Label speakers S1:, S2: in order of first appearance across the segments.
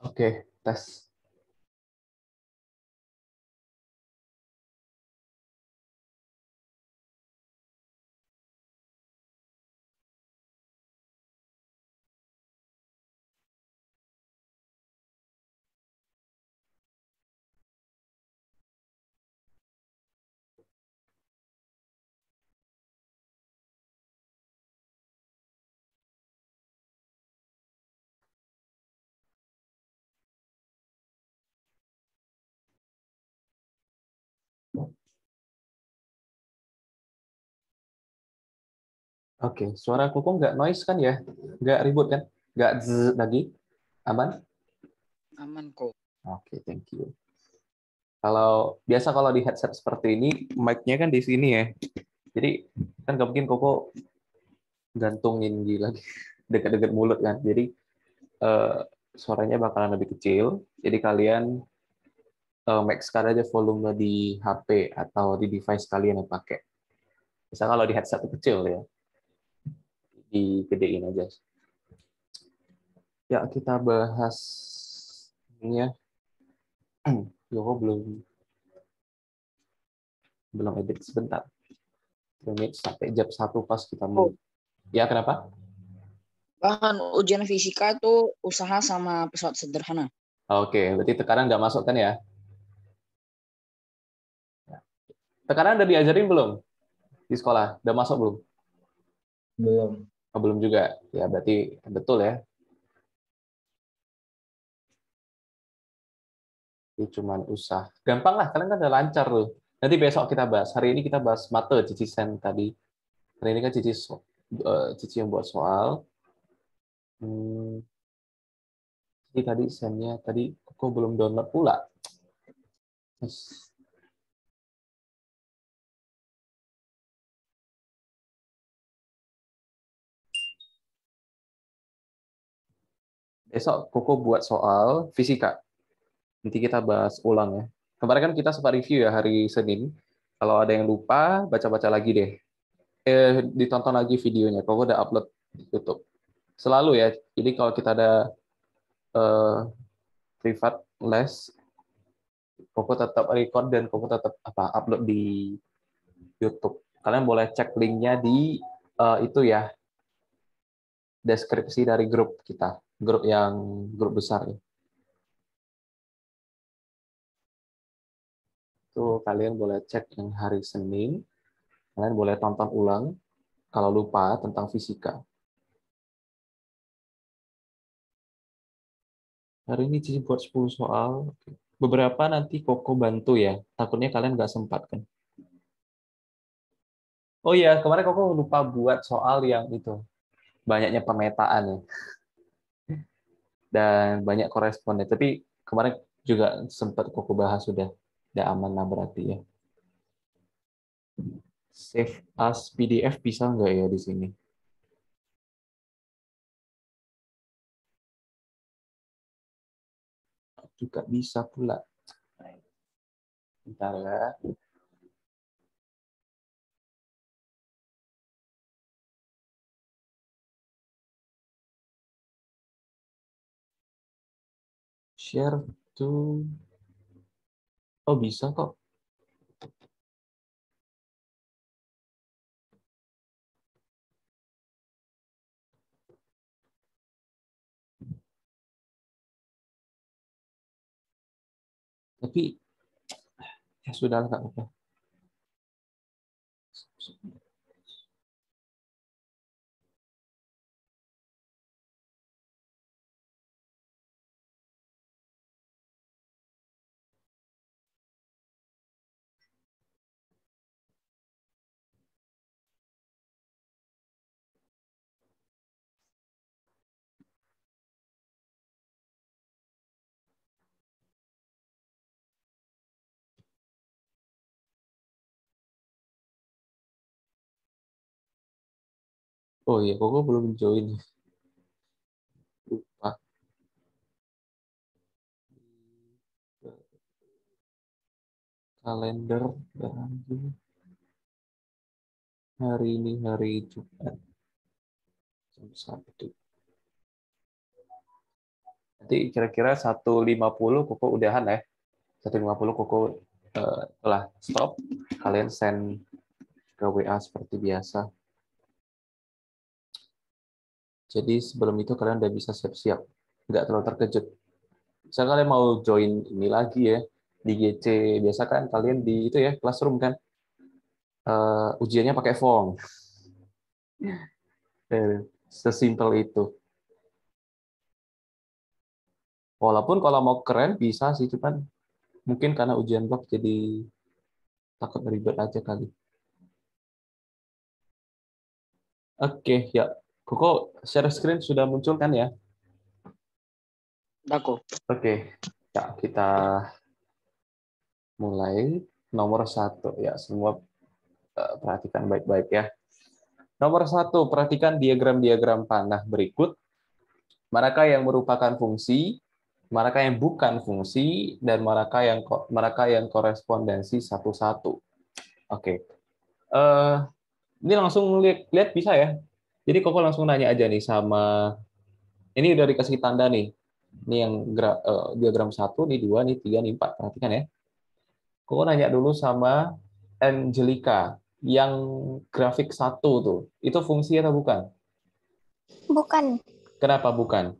S1: Okay, that's
S2: Oke, okay. suara kuku nggak noise kan ya? Nggak ribut kan? Nggak zzz lagi? Aman? Aman kok. Oke, okay, thank you. Kalau biasa kalau di headset seperti ini, mic-nya kan di sini ya. Jadi kan nggak mungkin koko gantungin di lagi dekat-dekat mulut kan. Jadi uh, suaranya bakalan lebih kecil. Jadi kalian uh, eh, sekarang aja volume di HP atau di device kalian yang pakai. Misalnya kalau di headset kecil ya digedein aja. Ya, kita bahas ini ya. Yoko belum belum edit sebentar. edit sampai jam satu pas kita mau. Oh. Ya, kenapa?
S1: Bahan ujian fisika itu usaha sama pesawat sederhana.
S2: Oke, berarti tekanan nggak masuk kan ya? Tekanan udah diajarin belum? Di sekolah, udah masuk belum? Belum. Oh, belum juga. Ya, berarti betul ya. Ini cuman usah. Gampang lah, kalian kan udah lancar loh. Nanti besok kita bahas. Hari ini kita bahas mata Cici Sen tadi. Hari ini kan Cici, so, uh, Cici yang buat soal. Hmm. Jadi tadi Sennya tadi aku belum download pula. besok Koko buat soal fisika. Nanti kita bahas ulang ya. Kemarin kan kita sempat review ya hari Senin. Kalau ada yang lupa, baca-baca lagi deh. Eh, ditonton lagi videonya. Koko udah upload di YouTube. Selalu ya. Jadi kalau kita ada eh, privat les, Koko tetap record dan Koko tetap apa upload di YouTube. Kalian boleh cek linknya di eh, itu ya deskripsi dari grup kita grup yang grup besar ya.
S1: Itu kalian boleh cek yang hari Senin. Kalian boleh tonton ulang kalau lupa tentang fisika. Hari ini Cici buat 10 soal. Beberapa nanti
S2: Koko bantu ya. Takutnya kalian nggak sempat kan. Oh iya, kemarin Koko lupa buat soal yang itu. Banyaknya pemetaan ya dan banyak koresponden. Tapi kemarin juga sempat aku bahas sudah, tidak aman lah berarti ya. Save as
S1: PDF bisa nggak ya di sini? Juga bisa pula. Bentar ya. share to oh bisa kok tapi ya sudah lah kak Oh iya, Koko belum join. Ya? Lupa. Kalender berhenti.
S2: hari ini hari Jumat jam satu. Nanti kira-kira 1.50 Koko udahan ya. 1.50 Koko uh, telah stop. Kalian send ke WA seperti biasa. Jadi sebelum itu kalian udah bisa siap-siap, nggak terlalu terkejut. Misal kalian mau join ini lagi ya, di GC biasa kan kalian di itu ya, classroom kan, uh, ujiannya pakai form. Iya, sesimpel itu. Walaupun kalau mau keren bisa sih, cuman mungkin karena ujian blok jadi takut ribet aja kali. Oke, okay, ya. Koko share screen sudah muncul kan ya? Aku. Oke, ya, kita mulai nomor satu ya semua eh, perhatikan baik-baik ya. Nomor satu, perhatikan diagram-diagram panah berikut. Manakah yang merupakan fungsi, manakah yang bukan fungsi, dan manakah yang manakah yang korespondensi satu-satu. Oke, okay. uh, eh, ini langsung lihat, lihat bisa ya jadi Koko langsung nanya aja nih sama ini udah dikasih tanda nih. Ini yang gra, uh, diagram 1, ini 2, ini 3, ini 4. Perhatikan ya. Koko nanya dulu sama Angelica yang grafik 1 tuh. Itu fungsi atau bukan? Bukan. Kenapa bukan?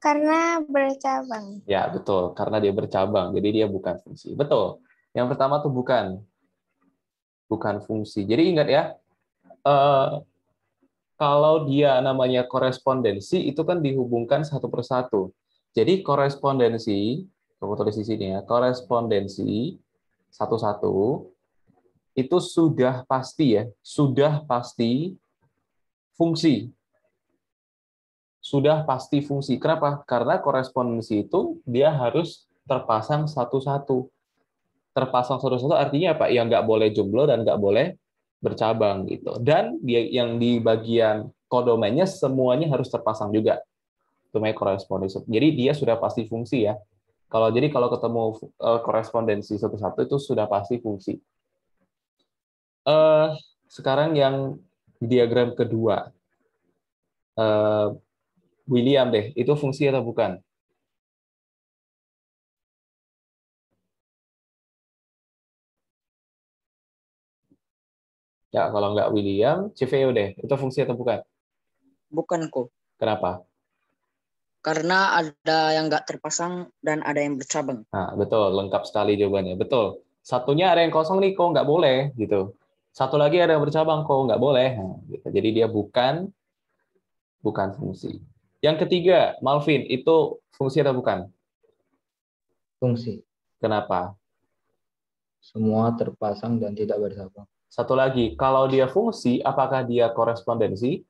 S1: Karena bercabang.
S2: Ya, betul. Karena dia bercabang. Jadi dia bukan fungsi. Betul. Yang pertama tuh bukan. Bukan fungsi. Jadi ingat ya, uh, kalau dia namanya korespondensi itu kan dihubungkan satu persatu. Jadi korespondensi, aku tulis di sini ya, korespondensi satu-satu itu sudah pasti ya, sudah pasti fungsi. Sudah pasti fungsi. Kenapa? Karena korespondensi itu dia harus terpasang satu-satu. Terpasang satu-satu artinya apa? Ya nggak boleh jomblo dan nggak boleh bercabang gitu. Dan dia yang di bagian kodomennya semuanya harus terpasang juga. Itu namanya korespondensi. Jadi dia sudah pasti fungsi ya. Kalau jadi kalau ketemu eh, korespondensi satu-satu itu sudah pasti fungsi. Uh, sekarang yang diagram kedua. Eh, William deh,
S1: itu fungsi atau bukan? Ya, kalau nggak William,
S2: CVO e deh. Itu fungsi atau bukan? Bukan kok. Kenapa?
S1: Karena ada yang nggak terpasang dan ada yang bercabang.
S2: Nah, betul, lengkap sekali jawabannya. Betul. Satunya ada yang kosong nih, kok nggak boleh gitu. Satu lagi ada yang bercabang, kok nggak boleh. Nah, gitu. Jadi dia bukan bukan fungsi. Yang ketiga, Malvin, itu fungsi atau bukan? Fungsi. Kenapa? Semua terpasang dan tidak bercabang. Satu lagi, kalau dia fungsi, apakah dia korespondensi?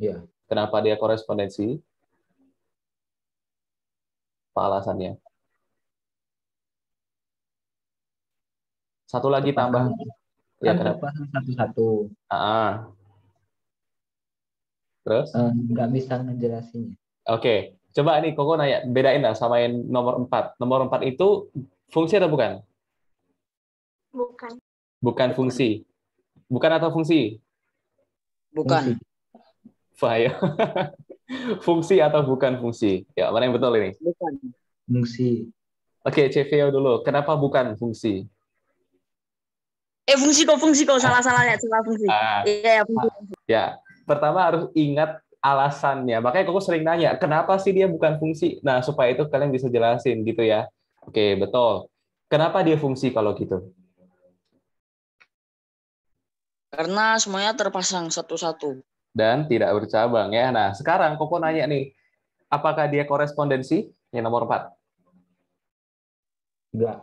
S2: Ya. Kenapa dia korespondensi? Apa alasannya? Satu lagi tambah. ya, kenapa?
S1: Satu-satu.
S2: Ah. Terus? Eh, nggak bisa menjelasinya Oke. Okay. Coba nih Koko nanya, bedain lah sama yang nomor empat Nomor empat itu fungsi atau bukan? Bukan. Bukan fungsi. Bukan atau fungsi? Bukan. Fungsi. fungsi atau bukan fungsi? Ya, mana yang betul ini? Bukan. Fungsi. Oke, CVO dulu. Kenapa bukan fungsi?
S1: Eh, fungsi kok, fungsi kok. Ah. Salah-salah ya, salah fungsi.
S2: Ah. Iya, ya, fungsi. Ya, pertama harus ingat alasannya. Makanya kok sering nanya, kenapa sih dia bukan fungsi? Nah, supaya itu kalian bisa jelasin gitu ya. Oke, betul. Kenapa dia fungsi kalau gitu?
S1: Karena semuanya terpasang satu-satu.
S2: Dan tidak bercabang ya. Nah, sekarang Koko nanya nih, apakah dia korespondensi? Yang nomor 4. Enggak.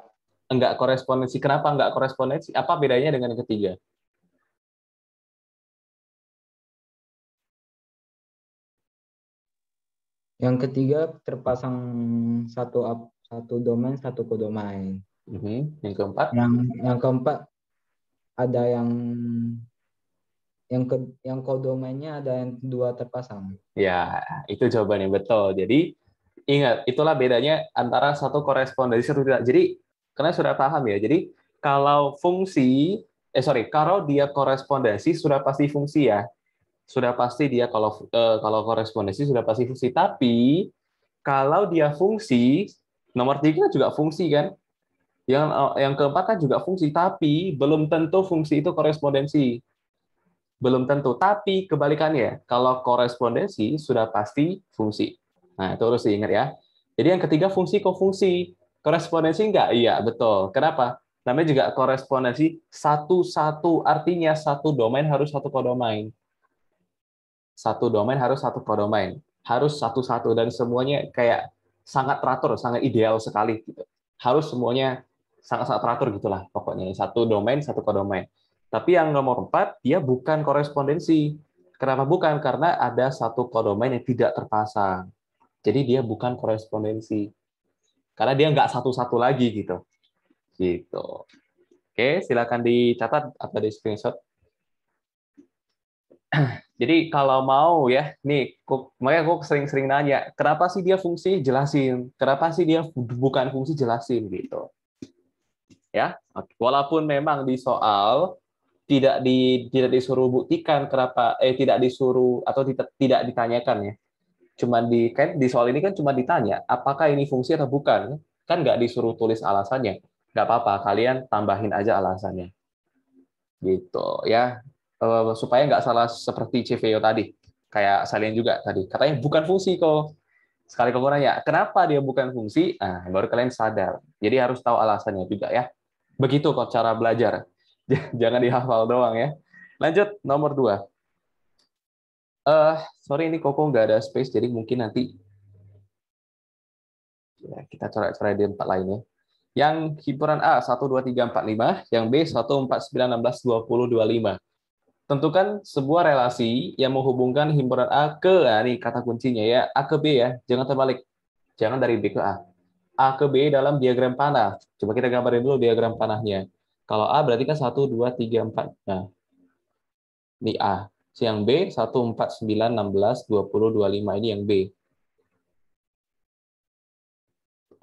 S2: Enggak korespondensi. Kenapa enggak korespondensi? Apa bedanya dengan yang ketiga? Yang ketiga terpasang satu satu domain, satu kodomain. Mm -hmm. Yang keempat? Yang yang keempat ada yang yang ke yang kodomennya ada yang dua terpasang. Ya, itu jawabannya betul. Jadi ingat, itulah bedanya antara satu korespondensi satu tidak. Jadi karena sudah paham ya. Jadi kalau fungsi eh sorry, kalau dia korespondensi sudah pasti fungsi ya. Sudah pasti dia kalau eh, kalau korespondensi sudah pasti fungsi. Tapi kalau dia fungsi, nomor tiga juga fungsi kan? Yang eh, yang keempat kan juga fungsi, tapi belum tentu fungsi itu korespondensi. Belum tentu, tapi kebalikannya, kalau korespondensi sudah pasti fungsi. Nah, itu harus diingat ya. Jadi yang ketiga fungsi ko-fungsi Korespondensi enggak? Iya, betul. Kenapa? Namanya juga korespondensi satu-satu, artinya satu domain harus satu kodomain. Satu domain harus satu kodomain. Harus satu-satu, dan semuanya kayak sangat teratur, sangat ideal sekali. gitu harus semuanya sangat-sangat teratur gitulah pokoknya satu domain satu kodomain tapi yang nomor empat dia bukan korespondensi kenapa bukan karena ada satu kodomain yang tidak terpasang jadi dia bukan korespondensi karena dia nggak satu-satu lagi gitu gitu oke silakan dicatat atau di screenshot jadi kalau mau ya, nih, makanya aku sering-sering nanya, kenapa sih dia fungsi jelasin, kenapa sih dia bukan fungsi jelasin gitu ya. Walaupun memang di soal tidak di tidak disuruh buktikan kenapa eh tidak disuruh atau tidak ditanyakan ya. Cuman di kan di soal ini kan cuma ditanya apakah ini fungsi atau bukan. Kan nggak disuruh tulis alasannya. Nggak apa-apa, kalian tambahin aja alasannya. Gitu ya. Eh, supaya nggak salah seperti CVO tadi. Kayak salin juga tadi. Katanya bukan fungsi kok sekali kamu nanya kenapa dia bukan fungsi, ah baru kalian sadar. Jadi harus tahu alasannya juga ya. Begitu kok cara belajar. Jangan dihafal doang ya. Lanjut, nomor dua. Uh, sorry, ini Koko nggak ada space, jadi mungkin nanti ya, kita coret-coret di tempat lainnya. Yang hiburan A 1, 2, 3, 4, 5. Yang B 1, 4, 9, 16, 20, 25. Tentukan sebuah relasi yang menghubungkan himpunan A ke, nah ini kata kuncinya ya, A ke B ya, jangan terbalik. Jangan dari B ke A. A ke B dalam diagram panah. Coba kita gambarin dulu diagram panahnya. Kalau A berarti kan 1, 2, 3, 4. Nah, ini A. Yang B 1, 4, 9, 16, 20, 25. Ini yang B.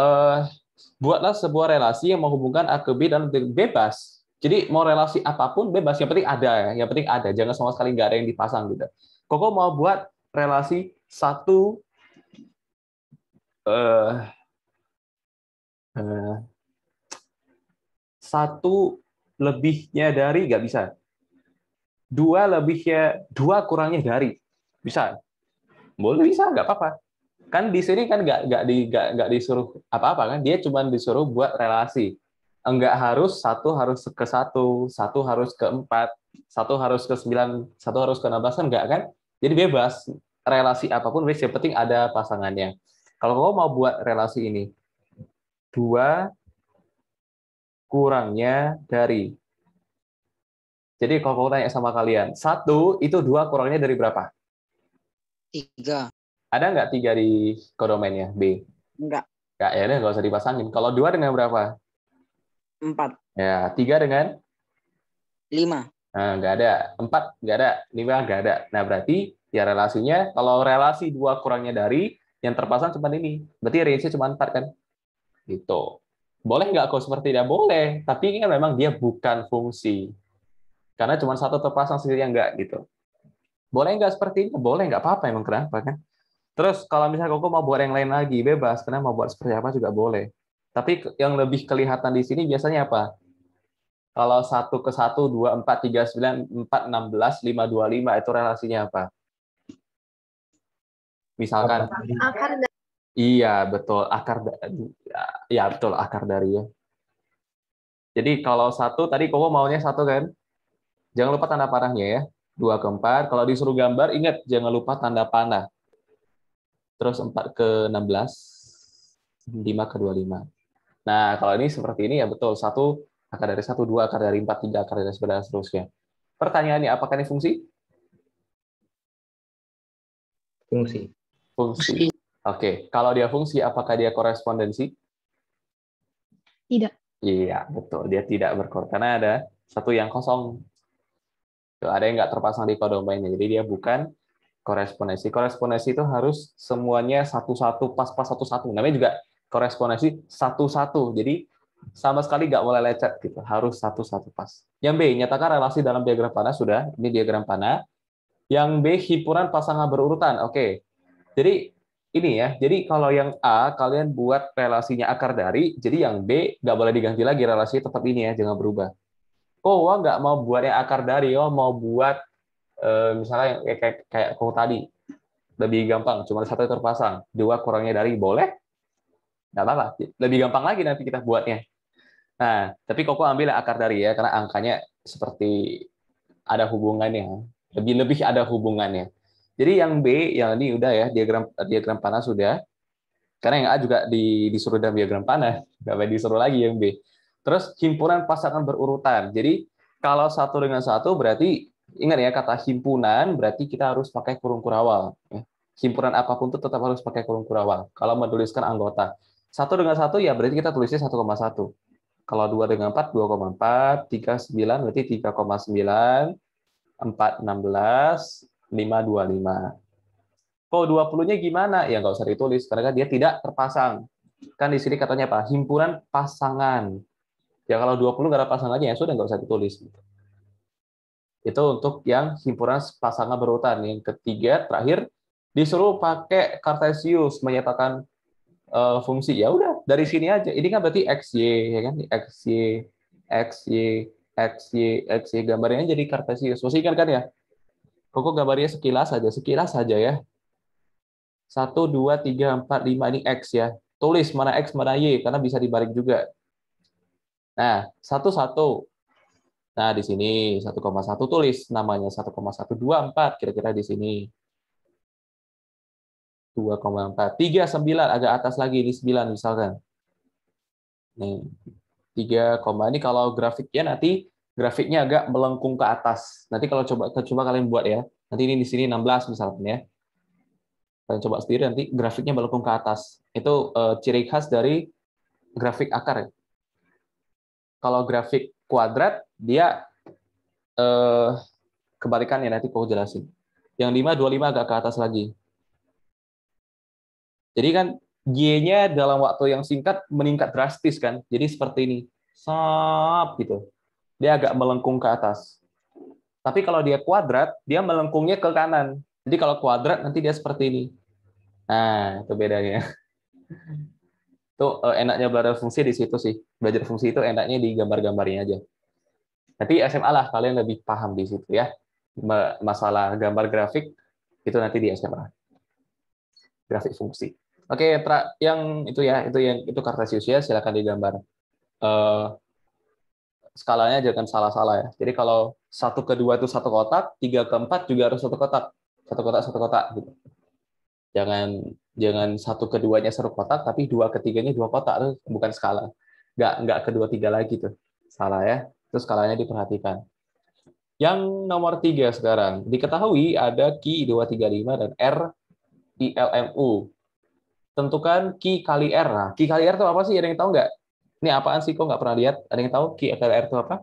S2: Uh, buatlah sebuah relasi yang menghubungkan A ke B dan bebas. Jadi mau relasi apapun bebas, yang penting ada ya, yang penting ada. Jangan sama sekali nggak ada yang dipasang gitu. Koko mau buat relasi satu eh Eh, satu lebihnya dari nggak bisa dua lebihnya dua kurangnya dari bisa boleh bisa nggak apa-apa kan di sini kan nggak nggak di nggak, gak disuruh apa-apa kan dia cuma disuruh buat relasi enggak harus satu harus ke satu satu harus ke empat satu harus ke sembilan satu harus ke enam belas kan enggak kan jadi bebas relasi apapun wes yang penting ada pasangannya kalau kau mau buat relasi ini dua kurangnya dari. Jadi kalau aku tanya sama kalian, satu itu dua kurangnya dari berapa? Tiga. Ada nggak tiga di kodomennya, B? Enggak. Enggak, ya nggak usah dipasangin. Kalau dua dengan berapa? Empat. Ya, tiga dengan? Lima. Nah, nggak ada. Empat nggak ada. Lima nggak ada. Nah, berarti ya relasinya, kalau relasi dua kurangnya dari, yang terpasang cuma ini. Berarti range-nya cuma empat, kan? gitu. Boleh nggak kok seperti tidak boleh, tapi ini kan memang dia bukan fungsi. Karena cuma satu terpasang sendiri yang nggak gitu. Boleh nggak seperti ini? Boleh nggak apa-apa emang kenapa kan? Terus kalau misalnya koko mau buat yang lain lagi bebas, karena mau buat seperti apa juga boleh. Tapi yang lebih kelihatan di sini biasanya apa? Kalau satu ke satu, dua, empat, tiga, sembilan, empat, enam belas, lima, dua, lima itu relasinya apa? Misalkan akar Iya, betul. Akar dari ya betul akar dari ya. Jadi kalau satu tadi kamu maunya satu kan? Jangan lupa tanda panahnya ya. Dua keempat Kalau disuruh gambar, ingat jangan lupa tanda panah. Terus empat ke enam belas, lima ke dua lima. Nah kalau ini seperti ini ya betul. Satu akar dari satu, dua akar dari empat, tiga akar dari sebelas seterusnya. Pertanyaannya apakah ini fungsi? Fungsi. Fungsi. Oke, kalau dia fungsi, apakah dia korespondensi? Tidak. Iya, betul. Dia tidak berkor. Karena ada satu yang kosong. Ada yang nggak terpasang di kode ini. Jadi dia bukan korespondensi. Korespondensi itu harus semuanya satu-satu, pas-pas satu-satu. Namanya juga korespondensi satu-satu. Jadi sama sekali nggak boleh lecet. gitu. Harus satu-satu pas. Yang B, nyatakan relasi dalam diagram panah. Sudah, ini diagram panah. Yang B, himpunan pasangan berurutan. Oke. Jadi ini ya. Jadi kalau yang A kalian buat relasinya akar dari, jadi yang B nggak boleh diganti lagi relasi tetap ini ya, jangan berubah. Oh, wah nggak mau buat yang akar dari, oh mau buat eh, misalnya yang kayak, kayak, kayak kau tadi lebih gampang, cuma satu terpasang, dua kurangnya dari boleh, nggak apa-apa. Lebih gampang lagi nanti kita buatnya. Nah, tapi koko ambil akar dari ya, karena angkanya seperti ada hubungannya, lebih-lebih ada hubungannya. Jadi yang B, yang ini udah ya, diagram diagram panas sudah. Karena yang A juga di, disuruh dalam diagram panas, nggak boleh disuruh lagi yang B. Terus himpunan pasangan berurutan. Jadi kalau satu dengan satu berarti ingat ya kata himpunan berarti kita harus pakai kurung kurawal. Ya. Himpunan apapun itu tetap harus pakai kurung kurawal. Kalau menuliskan anggota satu dengan satu ya berarti kita tulisnya satu koma satu. Kalau dua dengan empat dua koma empat tiga sembilan berarti tiga koma 3,9. 4, 16. 525. Kok 20-nya gimana? Ya nggak usah ditulis, karena dia tidak terpasang. Kan di sini katanya apa? Himpunan pasangan. Ya kalau 20 nggak ada pasangannya, ya sudah nggak usah ditulis. Itu untuk yang himpunan pasangan berurutan. Yang ketiga, terakhir, disuruh pakai kartesius menyatakan uh, fungsi. Ya udah, dari sini aja. Ini kan berarti XY, ya kan? X x y y XY, XY, XY, XY. Gambarnya jadi kartesius. Masih ingat kan ya? Koko gambarnya sekilas saja, sekilas saja ya. Satu, dua, tiga, empat, lima ini X ya. Tulis mana X, mana Y, karena bisa dibalik juga. Nah, satu satu. Nah, di sini 1,1 tulis namanya 1,124 kira-kira di sini. 2,4. sembilan agak atas lagi ini 9 misalkan. Nih. 3, ini kalau grafiknya nanti grafiknya agak melengkung ke atas. Nanti kalau coba coba kalian buat ya. Nanti ini di sini 16 misalnya ya. Kalian coba sendiri nanti grafiknya melengkung ke atas. Itu uh, ciri khas dari grafik akar. Ya. Kalau grafik kuadrat dia eh, kebalikannya nanti aku jelasin. Yang 5 25 agak ke atas lagi. Jadi kan Y-nya dalam waktu yang singkat meningkat drastis kan. Jadi seperti ini. Sap gitu dia agak melengkung ke atas. Tapi kalau dia kuadrat, dia melengkungnya ke kanan. Jadi kalau kuadrat nanti dia seperti ini. Nah, itu bedanya. Itu eh, enaknya belajar fungsi di situ sih. Belajar fungsi itu enaknya di gambar-gambarnya aja. Nanti SMA lah kalian lebih paham di situ ya. Masalah gambar grafik itu nanti di SMA. Grafik fungsi. Oke, yang itu ya, itu yang itu kartesius ya, silakan digambar. Uh, skalanya jangan salah-salah ya. Jadi kalau satu ke dua itu satu kotak, tiga ke empat juga harus satu kotak, satu kotak satu kotak gitu. Jangan jangan satu keduanya satu kotak, tapi dua ketiganya dua kotak itu bukan skala. Nggak nggak kedua tiga lagi tuh salah ya. Terus skalanya diperhatikan. Yang nomor tiga sekarang diketahui ada Ki 235 dan R ILMU. Tentukan Ki kali R. Nah, Ki kali R itu apa sih? Ada yang tahu nggak? Ini apaan sih? Kok nggak pernah lihat? Ada yang tahu QLR itu apa?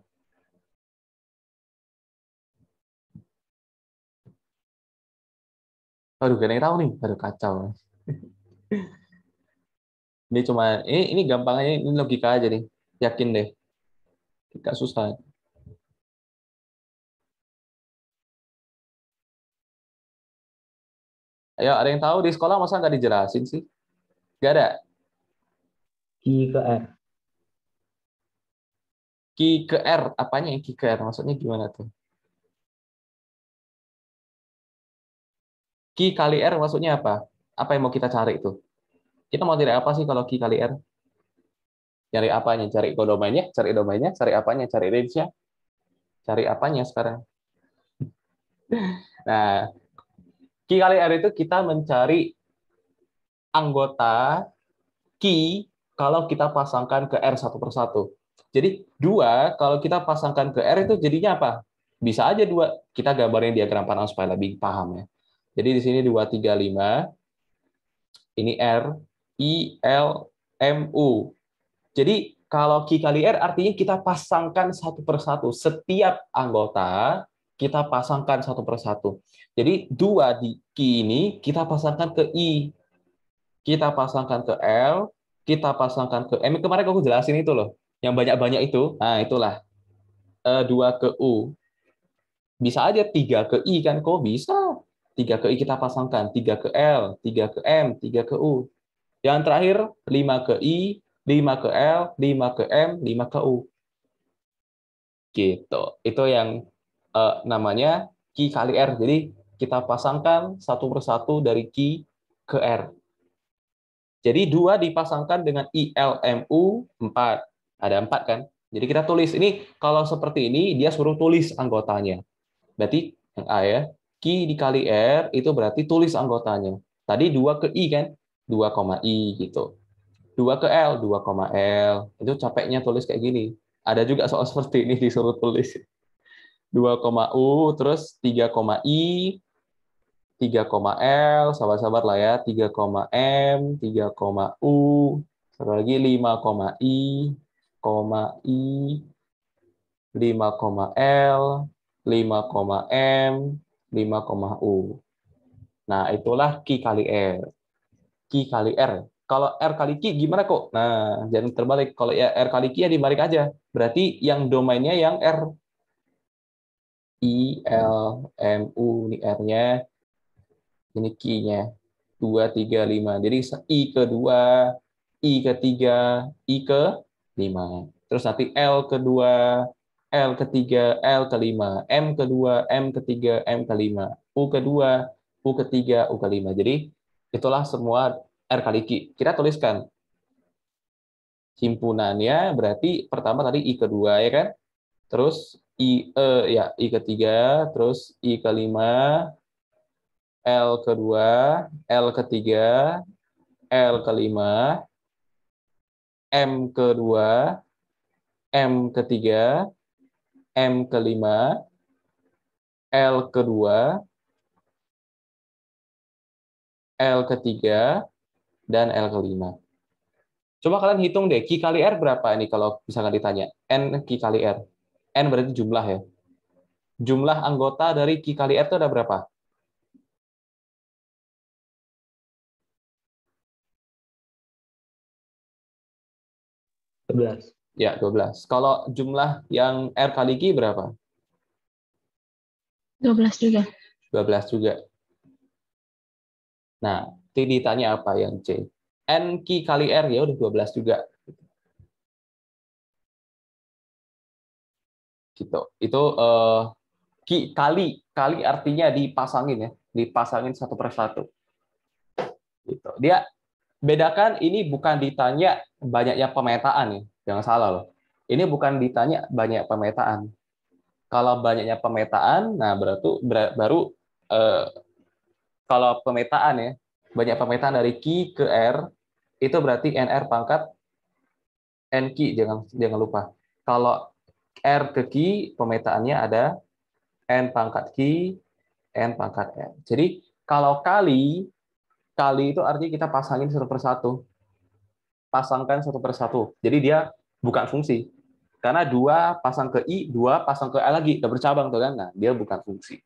S1: Aduh, gak ada yang tahu nih. Aduh, kacau. ini cuma ini ini gampangnya ini logika aja nih. Yakin deh. Tidak susah. Ayo, ada yang tahu di sekolah masa nggak dijelasin sih? Gak ada. ke R. Ki ke R, apanya yang Ki ke R? Maksudnya gimana tuh? Ki kali R maksudnya apa? Apa yang mau kita cari
S2: itu? Kita mau cari apa sih kalau Ki kali R? Cari apanya? Cari domainnya? Cari domainnya? Cari apanya? Cari range-nya? Cari apanya sekarang? Nah, Ki kali R itu kita mencari anggota Ki kalau kita pasangkan ke R satu persatu. Jadi dua kalau kita pasangkan ke R itu jadinya apa? Bisa aja dua. Kita gambarnya diagram panel supaya lebih paham ya. Jadi di sini dua tiga lima Ini R, I, L, M, U. Jadi kalau Q kali R artinya kita pasangkan satu persatu. Setiap anggota kita pasangkan satu persatu. Jadi dua di Q ini kita pasangkan ke I. Kita pasangkan ke L, kita pasangkan ke M. Kemarin aku jelasin itu loh yang banyak-banyak itu, nah itulah eh, dua ke U. Bisa aja tiga ke I kan, kok bisa. Tiga ke I kita pasangkan, tiga ke L, tiga ke M, tiga ke U. Yang terakhir, lima ke I, lima ke L, lima ke M, lima ke U. Gitu. Itu yang uh, namanya Q kali R. Jadi kita pasangkan satu persatu dari Q ke R. Jadi dua dipasangkan dengan I L M U empat ada empat kan? Jadi kita tulis. Ini kalau seperti ini, dia suruh tulis anggotanya. Berarti yang A ya, Q dikali R itu berarti tulis anggotanya. Tadi dua ke I kan? 2, I gitu. Dua ke L, dua 2, L. Itu capeknya tulis kayak gini. Ada juga soal seperti ini disuruh tulis. 2, U, terus 3, I, 3, L, sabar-sabar lah ya, 3, M, 3, U, satu lagi 5, I, I, 5,L, 5,M, 5,U. Nah, itulah Ki kali R. Ki kali R. Kalau R kali Ki gimana kok? Nah, jangan terbalik. Kalau ya R kali Ki ya dibalik aja. Berarti yang domainnya yang R. I, L, M, U. Ini R-nya. Ini ki nya 2, 3, 5. Jadi I ke 2, I ke 3, I ke 5. Terus nanti L kedua, L ketiga, L kelima, M kedua, M ketiga, M kelima, U kedua, U ketiga, U kelima. Jadi itulah semua R kali Q. Kita tuliskan himpunannya berarti pertama tadi I kedua ya kan? Terus I e, ya I ketiga, terus I kelima, L kedua, L ketiga, L kelima, M kedua, M ketiga, M kelima, L kedua, L ketiga, dan L kelima. Coba kalian hitung deh, Q kali R berapa ini kalau misalkan ditanya? N Q kali R. N berarti jumlah ya. Jumlah anggota dari Q kali R itu ada berapa?
S1: 12. Ya, 12.
S2: Kalau jumlah yang R kali Q berapa? 12 juga. 12 juga. Nah, T ditanya apa yang C? N Q kali R ya udah 12 juga. Gitu. Itu uh, kali kali artinya dipasangin ya, dipasangin satu per satu. Gitu. Dia bedakan ini bukan ditanya banyaknya pemetaan ya jangan salah loh. Ini bukan ditanya banyak pemetaan. Kalau banyaknya pemetaan, nah berarti baru eh, kalau pemetaan ya, banyak pemetaan dari Q ke R, itu berarti NR pangkat n NQ, jangan jangan lupa. Kalau R ke Q, pemetaannya ada N pangkat Q, N pangkat R. Jadi kalau kali Kali itu artinya kita pasangin satu persatu. Pasangkan satu persatu. Jadi dia bukan fungsi. Karena dua pasang ke I, dua pasang ke A lagi. Udah bercabang tuh kan. Nah, dia bukan fungsi.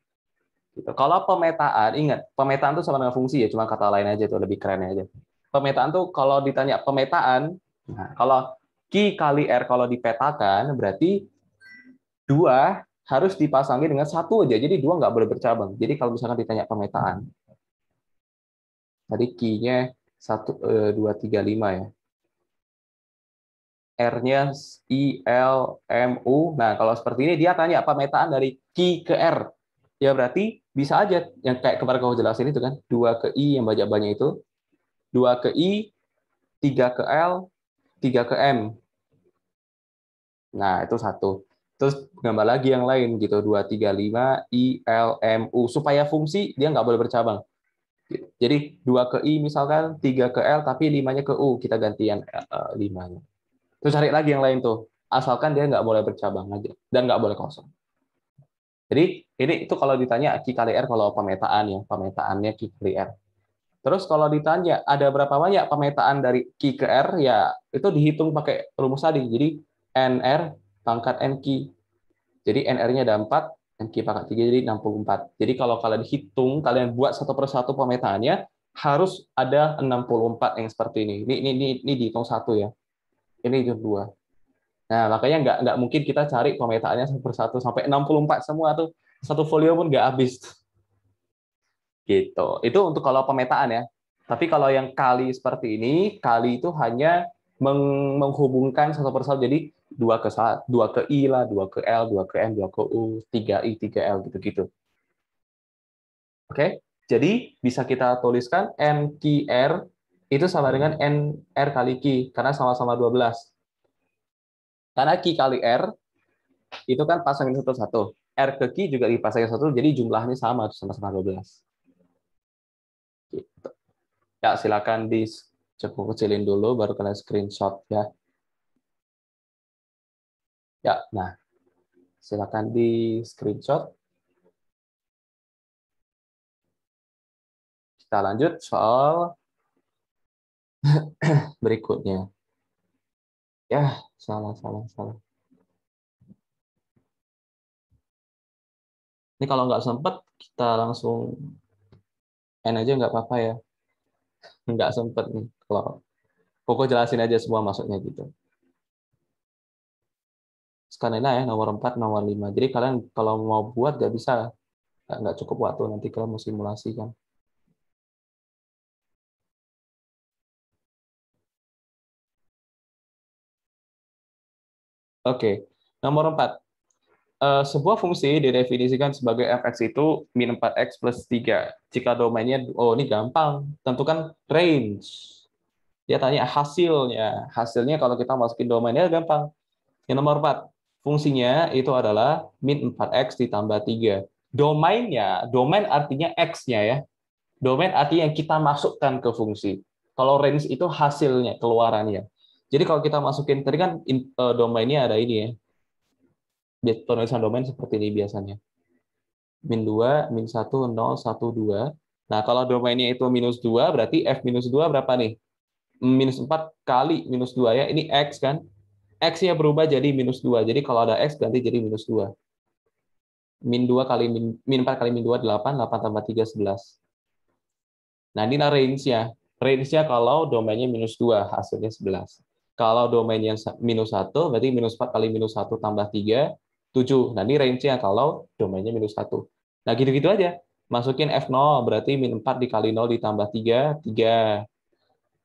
S2: Gitu. Kalau pemetaan, ingat, pemetaan itu sama dengan fungsi ya, cuma kata lain aja tuh lebih keren aja. Pemetaan tuh kalau ditanya pemetaan, nah, kalau Ki kali R kalau dipetakan, berarti dua harus dipasangi dengan satu aja. Jadi dua nggak boleh bercabang. Jadi kalau misalkan ditanya pemetaan, Tadi key nya 1, 2, 3, 5 ya. R-nya I, L, M, U. Nah, kalau seperti ini dia tanya apa metaan dari key ke R. Ya berarti bisa aja yang kayak kemarin kau jelasin itu kan, 2 ke I yang banyak banyak itu, 2 ke I, 3 ke L, 3 ke M. Nah, itu satu. Terus gambar lagi yang lain gitu, 2, 3, 5, I, L, M, U. Supaya fungsi dia nggak boleh bercabang. Jadi 2 ke I misalkan, 3 ke L, tapi 5-nya ke U. Kita gantian yang eh, 5-nya. Terus cari lagi yang lain tuh. Asalkan dia nggak boleh bercabang aja. Dan nggak boleh kosong. Jadi ini itu kalau ditanya Q kali R kalau pemetaan ya. Pemetaannya Q kali R. Terus kalau ditanya ada berapa banyak pemetaan dari Q ke R, ya itu dihitung pakai rumus tadi. Jadi NR pangkat NQ. Jadi NR-nya ada 4, N Q pangkat 3 jadi 64. Jadi kalau kalian hitung, kalian buat satu persatu pemetaannya, harus ada 64 yang seperti ini. Ini, ini, ini, ini dihitung satu ya. Ini dihitung dua. Nah, makanya nggak nggak mungkin kita cari pemetaannya satu persatu sampai 64 semua tuh satu folio pun nggak habis. Gitu. Itu untuk kalau pemetaan ya. Tapi kalau yang kali seperti ini, kali itu hanya meng menghubungkan satu persatu jadi dua ke dua ke i lah dua ke l dua ke n dua ke u tiga i tiga l gitu gitu oke jadi bisa kita tuliskan n q r itu sama dengan n r kali q karena sama-sama 12 karena q kali r itu kan pasangin satu satu r ke q juga dipasangin satu jadi jumlahnya sama sama-sama 12 gitu. ya silakan di cukup kecilin dulu baru kalian screenshot ya. Ya, nah silakan di screenshot.
S1: Kita lanjut soal berikutnya. Ya, salah, salah, salah. Ini kalau nggak sempat,
S2: kita langsung N aja nggak apa-apa ya. Nggak sempat nih kalau pokok jelasin aja semua maksudnya gitu. ini ya nomor 4, nomor 5. Jadi kalian kalau mau buat nggak bisa, nggak cukup waktu nanti kalian mau simulasi kan. Oke, nomor 4. Eh, sebuah fungsi didefinisikan sebagai fx itu min 4x plus 3. Jika domainnya, oh ini gampang, tentukan range dia tanya hasilnya. Hasilnya kalau kita masukin domainnya gampang. Yang nomor 4, fungsinya itu adalah min 4x ditambah 3. Domainnya, domain artinya x-nya ya. Domain artinya yang kita masukkan ke fungsi. Kalau range itu hasilnya, keluarannya. Jadi kalau kita masukin, tadi kan eh, domainnya ada ini ya. Penulisan domain seperti ini biasanya. Min 2, min 1, 0, 1, 2. Nah, kalau domainnya itu minus 2, berarti F minus 2 berapa nih? minus 4 kali minus 2 ya. Ini X kan. X-nya berubah jadi minus 2. Jadi kalau ada X ganti jadi minus 2. Min 2 kali min, min 4 kali min 2, 8. 8 tambah 3, 11. Nah, ini range-nya. Range-nya kalau domainnya minus 2, hasilnya 11. Kalau domainnya minus 1, berarti minus 4 kali minus 1 tambah 3, 7. Nah, ini range-nya kalau domainnya minus 1. Nah, gitu-gitu aja. Masukin F0, berarti min 4 dikali 0 ditambah 3, 3.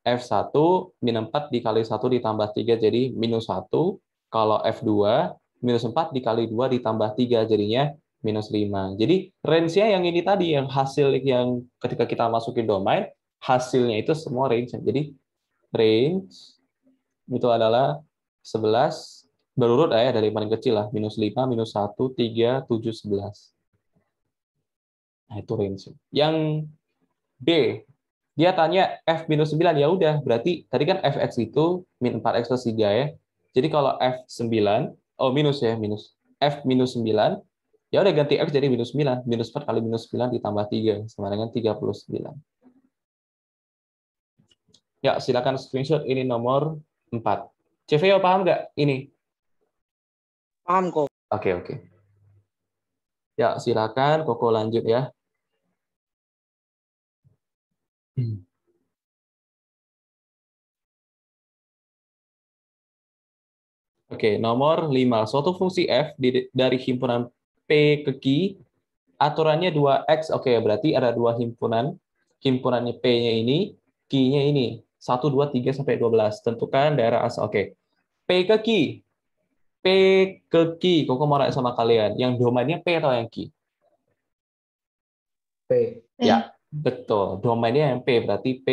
S2: F1 min 4 dikali 1 ditambah 3 jadi minus 1. Kalau F2, minus 4 dikali 2 ditambah 3 jadinya minus 5. Jadi range-nya yang ini tadi, yang hasil yang ketika kita masukin domain, hasilnya itu semua range. Jadi range itu adalah 11, berurut ya dari paling kecil lah, minus 5, minus 1, 3, 7, 11. Nah, itu range. Yang B, dia tanya F minus 9, ya udah berarti tadi kan f x itu min empat x plus 3 ya. Jadi kalau f sembilan oh minus ya, minus. F minus 9, ya udah ganti X jadi minus sembilan Minus empat kali minus sembilan ditambah 3, sama dengan sembilan Ya, silakan screenshot ini nomor 4. CVO ya, paham nggak ini? Paham kok. Oke, okay, oke. Okay. Ya, silakan Koko lanjut
S1: ya. Hmm. Oke, okay, nomor
S2: 5. Suatu fungsi f di, dari himpunan p ke q aturannya 2x. Oke, okay, berarti ada dua himpunan. Himpunannya p-nya ini, q-nya ini. 1 2 3 sampai 12. Tentukan daerah asal. Oke. Okay. P ke q. P ke q. Kok mau nanya sama kalian, yang domainnya p atau yang q? P. Ya. Betul, domainnya MP berarti P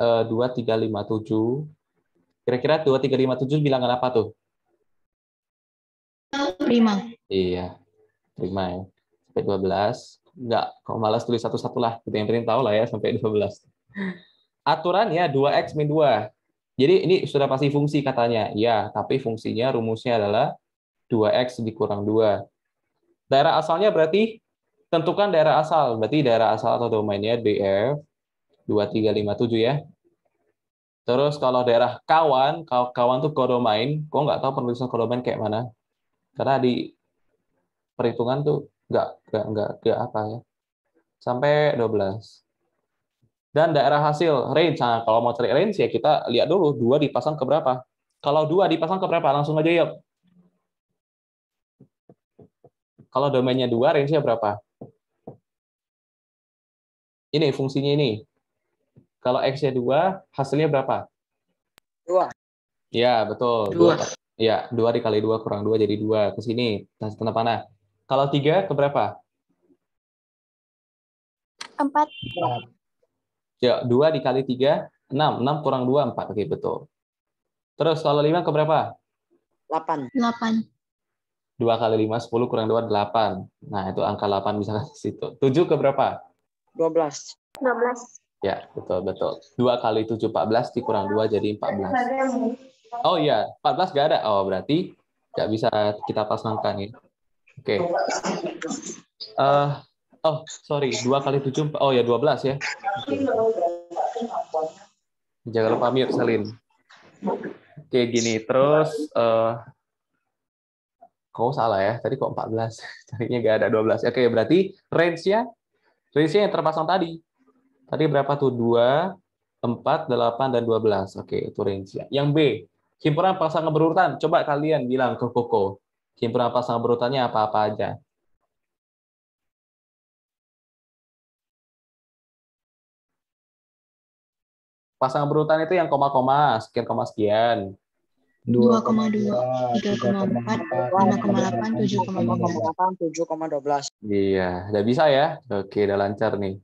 S2: eh, lima 2357. Kira-kira 2357 bilangan apa tuh? Prima. Iya, prima ya. Sampai 12. Enggak, kalau malas tulis satu-satu lah. Kita yang penting tahu lah ya, sampai 12. Aturannya 2X min 2. Jadi ini sudah pasti fungsi katanya. Ya, tapi fungsinya rumusnya adalah 2X dikurang 2. Daerah asalnya berarti tentukan daerah asal. Berarti daerah asal atau domainnya DF 2357 ya. Terus kalau daerah kawan, kawan tuh kodomain, kok nggak tahu penulisan kodomain kayak mana? Karena di perhitungan tuh nggak nggak nggak, nggak apa ya. Sampai 12. Dan daerah hasil range. Nah, kalau mau cari range ya kita lihat dulu dua dipasang ke berapa. Kalau dua dipasang ke berapa? Langsung aja yuk. Kalau domainnya dua, range-nya berapa? ini fungsinya ini. Kalau X-nya 2, hasilnya berapa? Dua. Ya, betul. Dua. Ya, dua dikali dua kurang dua jadi dua Ke sini, tanda panah. Kalau tiga ke berapa? Empat. Ya, dua dikali tiga enam. Enam kurang dua empat. Oke, betul. Terus kalau lima ke berapa?
S1: Delapan. 8.
S2: 2 kali lima sepuluh kurang dua delapan. Nah, itu angka delapan bisa ke situ. Tujuh ke berapa?
S1: 12. 12.
S2: Ya, betul betul. 2 kali 7 14 dikurang 2 jadi
S1: 14.
S2: Oh iya, 14 nggak ada. Oh, berarti nggak bisa kita pasangkan ya. Oke. Okay. Uh, eh, oh, sorry. 2 kali 7 oh ya 12 ya. Okay. Jangan lupa mute Selin. Oke, okay, gini. Terus uh, kok salah ya. Tadi kok 14. Tadinya nggak ada 12. Oke, okay, berarti range-nya Selisih yang terpasang tadi. Tadi berapa tuh? 2, 4, 8, dan 12. Oke, itu range-nya. Yang B, himpunan pasangan berurutan. Coba kalian bilang ke Koko. Himpunan pasangan berurutannya apa-apa aja. Pasangan berurutan itu yang koma-koma, sekian koma sekian.
S1: 2,2, koma dua belas
S2: Iya, udah bisa ya? Oke, udah lancar nih.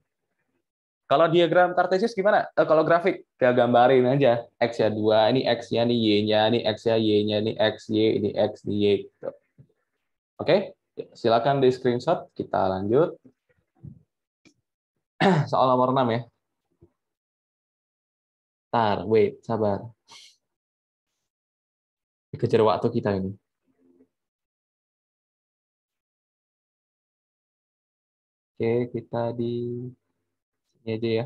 S2: Kalau diagram kartesius gimana? Eh, kalau grafik, kita gambarin aja. X ya 2, ini x ya, ini Y-nya, ini x ya Y-nya, ini X, Y, ini X, ini Y. Oke, silakan di screenshot. Kita lanjut. Soal nomor 6 ya.
S1: Tar, wait, sabar dikejar waktu kita ini. Oke, kita di sini aja ya.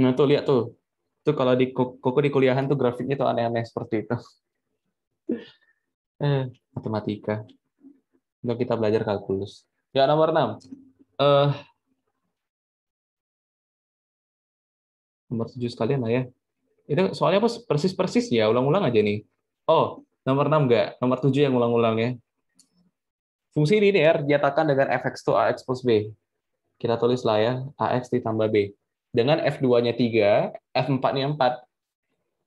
S2: Nah, tuh lihat tuh. Tuh kalau di koko di kuliahan tuh grafiknya tuh aneh-aneh seperti itu. eh, matematika. Untuk kita belajar kalkulus. Ya, nomor 6. Eh, nomor 7 sekalian lah ya. Itu soalnya apa persis-persis ya, ulang-ulang aja nih. Oh, nomor 6 enggak, nomor 7 yang ulang-ulang ya. Fungsi linear dinyatakan dengan fx2 ax plus b. Kita tulis lah ya, ax ditambah b. Dengan f2-nya 3, f4-nya 4.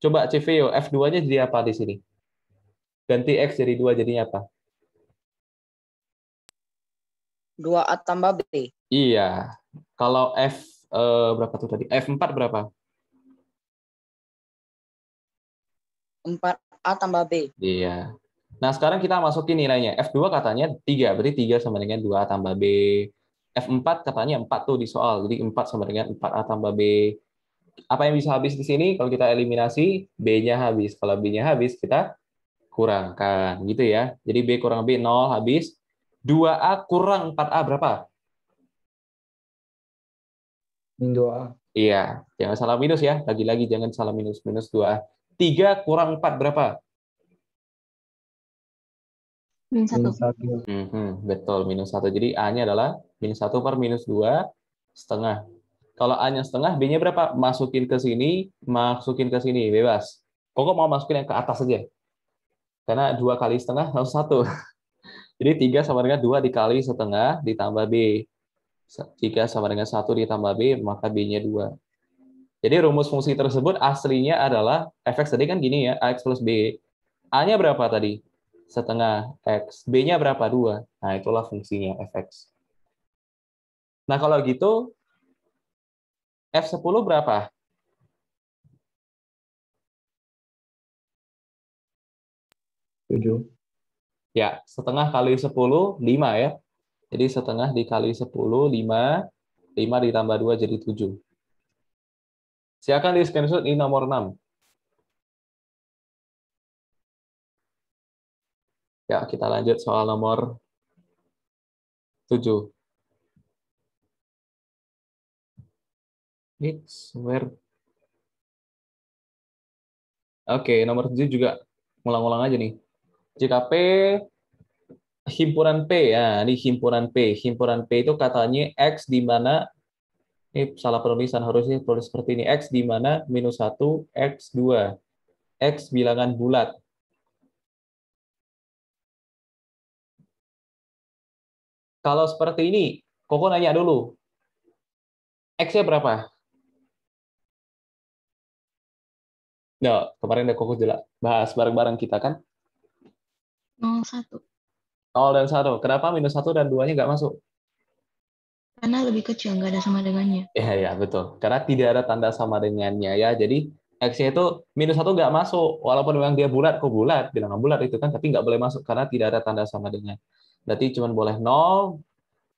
S2: Coba CVO, f2-nya jadi apa di sini? Ganti x jadi 2 jadinya apa?
S1: 2A tambah B.
S2: Iya. Kalau F eh, berapa tuh tadi? F4 berapa? 4A tambah B. Iya. Nah, sekarang kita masukin nilainya. F2 katanya 3, berarti 3 sama dengan 2A tambah B. F4 katanya 4 tuh di soal, jadi 4 sama dengan 4A tambah B. Apa yang bisa habis di sini? Kalau kita eliminasi, B-nya habis. Kalau B-nya habis, kita kurangkan. Gitu ya. Jadi B kurang B 0 habis. 2A kurang 4A berapa? 2A. Iya. Jangan salah minus ya. Lagi-lagi jangan salah minus. Minus 2A. 3 kurang 4 berapa? Minus 1. Mm -hmm, betul, minus 1. Jadi A-nya adalah minus 1 per minus 2 setengah. Kalau A-nya setengah, B-nya berapa? Masukin ke sini, masukin ke sini, bebas. Pokok mau masukin yang ke atas saja. Karena 2 kali setengah harus satu. Jadi 3 sama dengan 2 dikali setengah ditambah B. 3 sama dengan 1 ditambah B, maka B-nya 2. Jadi rumus fungsi tersebut aslinya adalah fx tadi kan gini ya, ax plus b. A-nya berapa tadi? Setengah x. B-nya berapa? Dua. Nah, itulah fungsinya fx. Nah, kalau gitu,
S1: F10 berapa? Tujuh.
S2: Ya, setengah kali 10, 5 ya. Jadi setengah dikali 10, 5. 5 ditambah 2 jadi 7. Silakan di screenshot di nomor 6.
S1: Ya, kita lanjut soal nomor 7. It's where Oke,
S2: nomor 7 juga ngulang-ngulang aja nih. Jika P himpunan P ya, ini himpunan P. Himpunan P itu katanya X di mana ini salah penulisan, harusnya tulis seperti ini. X di mana minus 1, X 2. X bilangan bulat.
S1: Kalau seperti ini, Koko nanya dulu. X-nya berapa? no kemarin ada
S2: Koko jelas bahas bareng-bareng kita kan? 01. 0 dan 1. Kenapa minus 1 dan 2-nya nggak masuk? Karena lebih kecil, nggak ada sama dengannya. Iya, ya, betul. Karena tidak ada tanda sama dengannya ya. Jadi X-nya itu minus satu nggak masuk, walaupun memang dia bulat, kok bulat, bilangan bulat itu kan, tapi nggak boleh masuk karena tidak ada tanda sama dengan. Berarti cuma boleh nol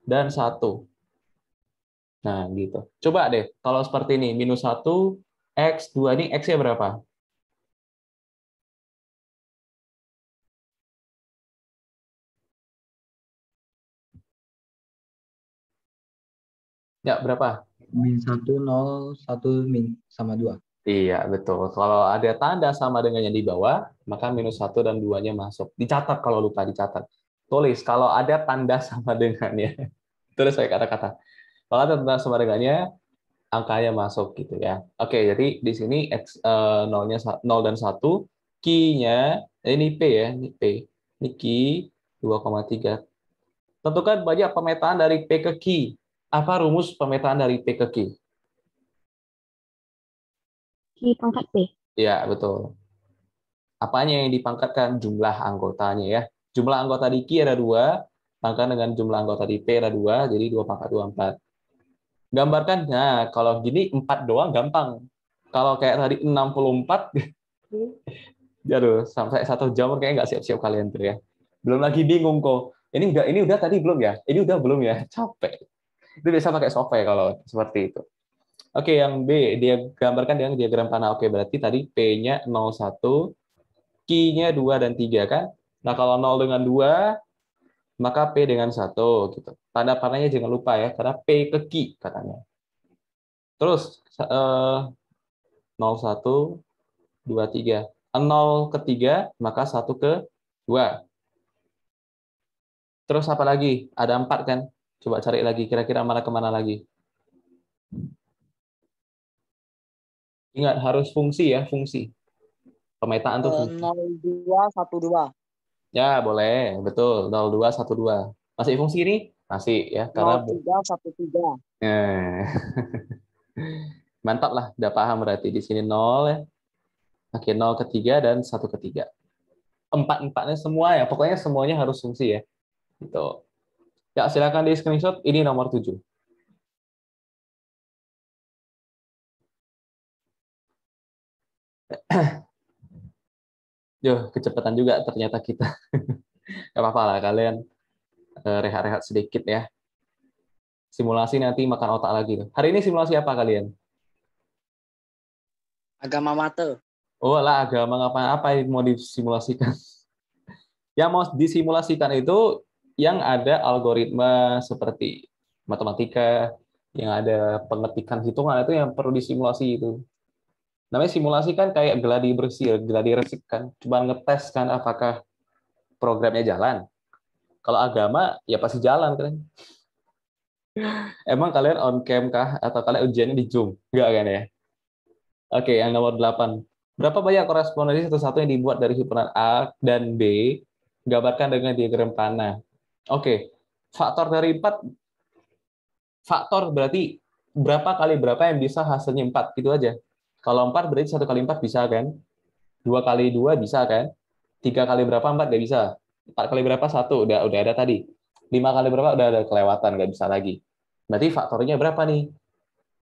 S2: dan satu. Nah, gitu. Coba deh, kalau seperti ini, minus satu X2, ini X-nya berapa?
S1: Ya, berapa? Min
S2: 1, 0, 1, min sama 2. Iya, betul. Kalau ada tanda sama dengan yang di bawah, maka minus 1 dan 2-nya masuk. Dicatat kalau lupa, dicatat. Tulis, kalau ada tanda sama dengannya. Tulis saya kata-kata. Kalau ada tanda sama dengannya, angkanya masuk gitu ya. Oke, jadi di sini X, eh, 0-nya 0 dan 1, key nya ini P ya, ini P. Ini key 2,3. Tentukan banyak pemetaan dari P ke key apa rumus pemetaan dari P ke Q? Q pangkat P. Ya betul. Apanya yang dipangkatkan? Jumlah anggotanya ya. Jumlah anggota di Q ada dua, pangkat dengan jumlah anggota di P ada dua, jadi dua pangkat dua empat. Gambarkan, nah kalau gini empat doang gampang. Kalau kayak tadi 64, jaduh hmm. sampai satu jam kayaknya nggak siap-siap kalian tuh ya. Belum lagi bingung kok. Ini enggak, ini udah tadi belum ya? Ini udah belum ya? Capek. Itu biasa pakai sofa ya kalau seperti itu. Oke, okay, yang B, dia gambarkan dengan diagram panah. Oke, okay, berarti tadi P-nya 01, Q-nya 2 dan 3 kan? Nah, kalau 0 dengan 2, maka P dengan 1 gitu. Tanda panahnya jangan lupa ya, karena P ke Q katanya. Terus eh, 01 2 3. 0 ke 3, maka 1 ke 2. Terus apa lagi? Ada 4 kan? Coba cari lagi, kira-kira mana kemana lagi. Ingat, harus fungsi ya, fungsi. Pemetaan tuh eh,
S1: fungsi. 0212.
S2: Ya, boleh. Betul, 0212. Masih fungsi ini? Masih ya, karena...
S1: 0313.
S2: ya. Mantap lah, udah paham berarti. Di sini 0 ya. Oke, 0 ketiga dan 1 ketiga. Empat-empatnya semua ya, pokoknya semuanya harus fungsi ya. Gitu. Ya, silakan di screenshot. Ini nomor 7. Yo, kecepatan juga ternyata kita. Gak apa-apa lah, kalian eh, rehat-rehat sedikit ya. Simulasi nanti makan otak lagi. Hari ini simulasi apa kalian?
S1: Agama mate.
S2: Oh lah, agama apa, apa yang mau disimulasikan? Yang mau disimulasikan itu yang ada algoritma seperti matematika, yang ada pengetikan hitungan itu yang perlu disimulasi itu. Namanya simulasi kan kayak geladi bersih, geladi resik kan, cuma ngetes kan apakah programnya jalan. Kalau agama ya pasti jalan kan. Emang kalian on cam kah atau kalian ujiannya di Zoom? Enggak kan ya? Oke, yang nomor 8. Berapa banyak korespondensi satu-satu yang dibuat dari himpunan A dan B? Gambarkan dengan diagram panah. Oke, faktor dari empat faktor berarti berapa kali berapa yang bisa hasilnya empat gitu aja. Kalau empat berarti satu kali empat bisa kan? Dua kali dua bisa kan? Tiga kali berapa empat nggak bisa. Empat kali berapa satu udah udah ada tadi. Lima kali berapa udah ada kelewatan nggak bisa lagi. Berarti faktornya berapa nih?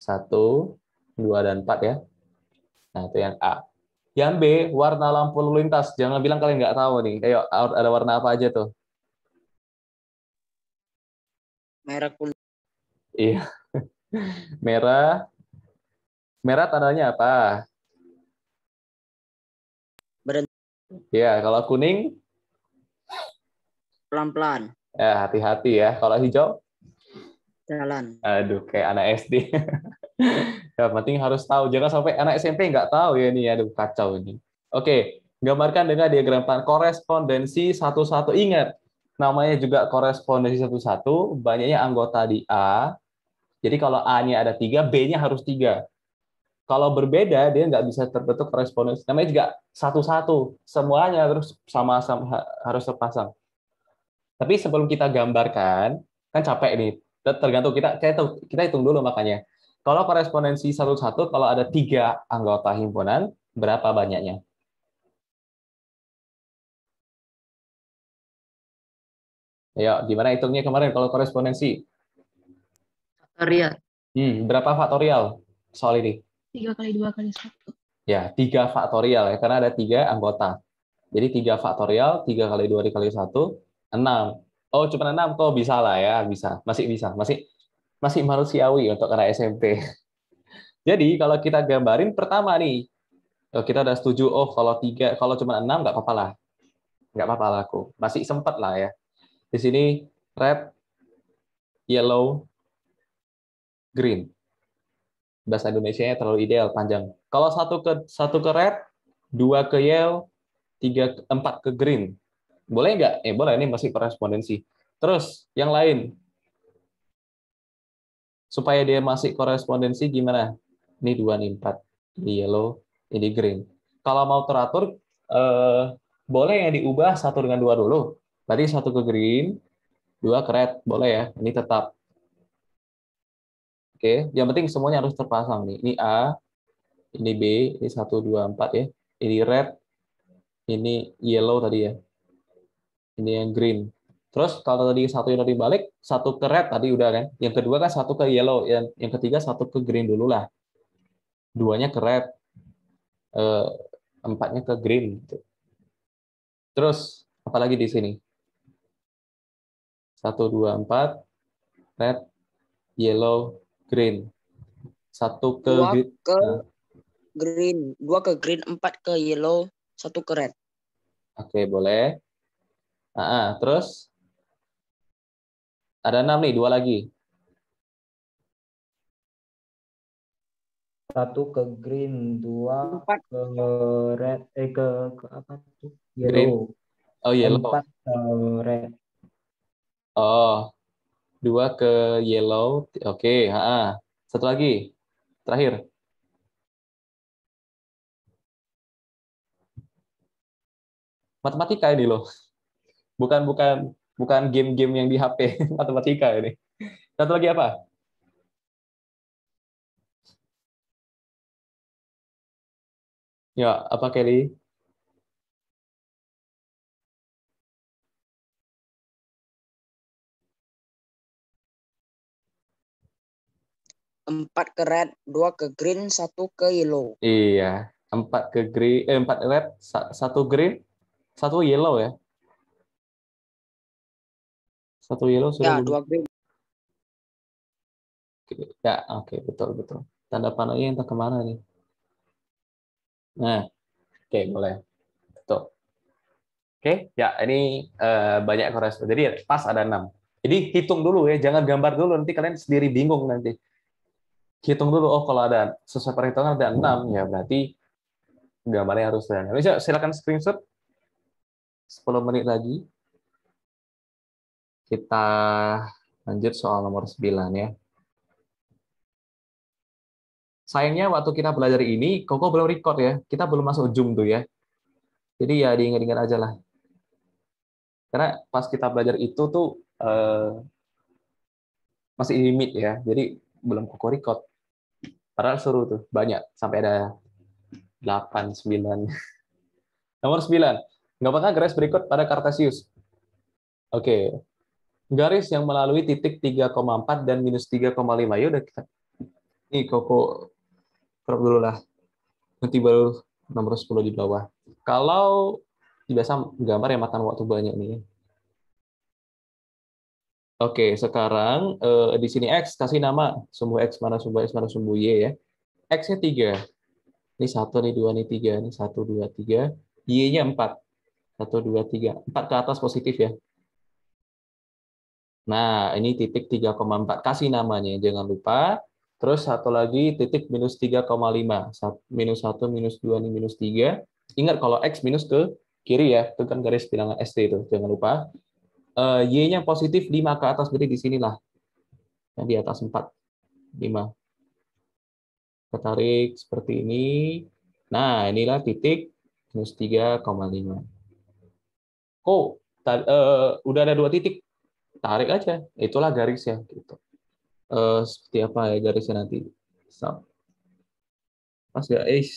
S2: Satu, dua dan empat ya. Nah itu yang A. Yang B warna lampu lalu lintas. Jangan bilang kalian nggak tahu nih. Ayo ada warna apa aja tuh? merah kuning. Iya. merah. Merah tandanya apa? Berhenti. Iya, kalau kuning
S1: pelan-pelan.
S2: Ya, hati-hati ya. Kalau hijau? Jalan. Aduh, kayak anak SD. ya, penting harus tahu. Jangan sampai anak SMP nggak tahu ya nih. Aduh, kacau ini. Oke, gambarkan dengan diagram korespondensi satu-satu. Ingat, namanya juga korespondensi satu-satu, banyaknya anggota di A. Jadi kalau A-nya ada tiga, B-nya harus tiga. Kalau berbeda, dia nggak bisa terbentuk korespondensi. Namanya juga satu-satu, semuanya terus sama, sama harus terpasang. Tapi sebelum kita gambarkan, kan capek nih. Tergantung kita, kita hitung, kita hitung dulu makanya. Kalau korespondensi satu-satu, kalau ada tiga anggota himpunan, berapa banyaknya? Ya, gimana hitungnya kemarin kalau korespondensi? Faktorial. Hmm, berapa faktorial soal ini?
S1: Tiga kali dua kali satu.
S2: Ya, tiga faktorial ya, karena ada tiga anggota. Jadi tiga faktorial, tiga kali dua kali satu, enam. Oh, cuma enam, kok bisa lah ya, bisa, masih bisa, masih masih manusiawi untuk anak SMP. Jadi kalau kita gambarin pertama nih, oh, kita udah setuju, oh kalau tiga, kalau cuma enam nggak apa-apa lah, nggak apa-apa lah aku, masih sempat lah ya di sini red, yellow, green. Bahasa Indonesia-nya terlalu ideal, panjang. Kalau satu ke satu ke red, dua ke yellow, tiga ke, empat ke green. Boleh nggak? Eh boleh, ini masih korespondensi. Terus yang lain, supaya dia masih korespondensi gimana? Ini dua nih empat, ini yellow, ini green. Kalau mau teratur, eh, boleh yang diubah satu dengan dua dulu. Tadi satu ke green, dua ke red, boleh ya. Ini tetap. Oke, yang penting semuanya harus terpasang nih. Ini A, ini B, ini 1, 2, 4 ya. Ini red, ini yellow tadi ya. Ini yang green. Terus kalau tadi satu yang tadi balik, satu ke red tadi udah kan. Yang kedua kan satu ke yellow, yang, yang ketiga satu ke green dulu lah. Duanya ke red, eh, empatnya ke green. Gitu. Terus apalagi di sini? 1, 2, 4, red, yellow, green. Satu ke, dua green. ke nah.
S1: green, dua ke green, empat ke yellow, satu ke red.
S2: Oke, boleh. Ah, ah, terus
S1: ada enam nih, dua lagi. Satu ke green, dua empat. ke red, eh ke, ke apa tuh? Yellow. Green. Oh, yellow. Empat ke red.
S2: Oh, dua ke yellow. Oke, okay. Satu lagi, terakhir. Matematika ini loh, bukan bukan bukan game-game yang di HP, matematika ini. Satu lagi apa?
S1: Ya, apa Kelly? empat ke red, dua ke green, satu ke yellow.
S2: Iya, empat ke green, eh, empat red, satu green, satu yellow ya.
S1: Satu yellow sudah. Ya, dua green. Ya, oke, okay, betul
S2: betul. Tanda panahnya entah kemana nih? Nah, oke okay, boleh, betul. Oke, okay, ya ini uh, banyak koresponden. Jadi pas ada enam. Jadi hitung dulu ya, jangan gambar dulu nanti kalian sendiri bingung nanti hitung dulu oh kalau ada sesuai perhitungan ada enam ya berarti gambarnya harus dan bisa Silakan screenshot. 10 menit lagi. Kita lanjut soal nomor 9 ya. Sayangnya waktu kita belajar ini, Koko belum record ya. Kita belum masuk Zoom tuh ya. Jadi ya diingat-ingat aja lah. Karena pas kita belajar itu tuh eh, masih limit ya. Jadi belum Koko record. Padahal seru tuh, banyak. Sampai ada 8, 9. Nomor 9. Nggak pakai garis berikut pada kartesius? Oke. Garis yang melalui titik 3,4 dan minus 3,5. Ya udah kita... Ini koko Terus dulu lah. Nanti baru nomor 10 di bawah. Kalau biasa gambar yang makan waktu banyak nih. Oke, sekarang uh, di sini X, kasih nama. Sumbu X mana sumbu X mana sumbu Y ya. X-nya 3. Ini 1, ini 2, ini 3, ini 1, 2, 3. Y-nya 4. 1, 2, 3. 4 ke atas positif ya. Nah, ini titik 3,4. Kasih namanya, jangan lupa. Terus satu lagi titik minus 3,5. Minus 1, minus 2, ini minus 3. Ingat kalau X minus ke kiri ya. Itu kan garis bilangan ST itu. Jangan lupa. Eh, Y-nya positif 5 ke atas, berarti di sinilah. Yang di atas 4. 5. Tarik seperti ini. Nah, inilah titik minus 3,5. Oh, uh, udah ada dua titik. Tarik aja. Itulah garisnya. Gitu. Uh, seperti apa ya garisnya nanti? So. ya guys,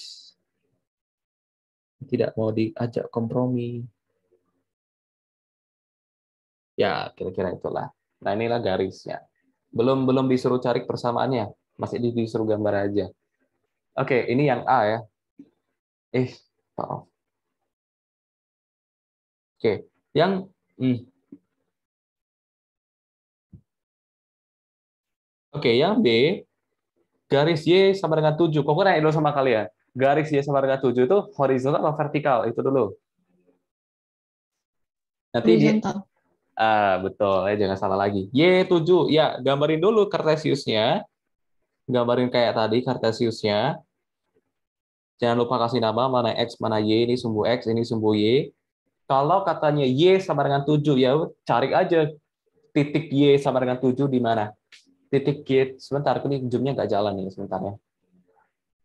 S2: tidak mau diajak kompromi. Ya, kira-kira itulah. Nah, inilah garisnya. Belum belum disuruh cari persamaannya, masih disuruh gambar aja. Oke, ini yang A ya. Eh, maaf.
S1: Oke, yang hmm.
S2: Oke, yang B garis Y sama dengan tujuh. Kok nanya dulu sama kalian. Ya? Garis Y sama dengan tujuh itu horizontal atau vertikal? Itu dulu. Nanti horizontal. Ah, betul. Ya, jangan salah lagi. Y7. Ya, gambarin dulu kartesiusnya, Gambarin kayak tadi kartesiusnya. Jangan lupa kasih nama mana X, mana Y. Ini sumbu X, ini sumbu Y. Kalau katanya Y sama dengan 7, ya cari aja titik Y sama dengan 7 di mana. Titik Y, sebentar, ini zoomnya nggak jalan nih sebentar ya.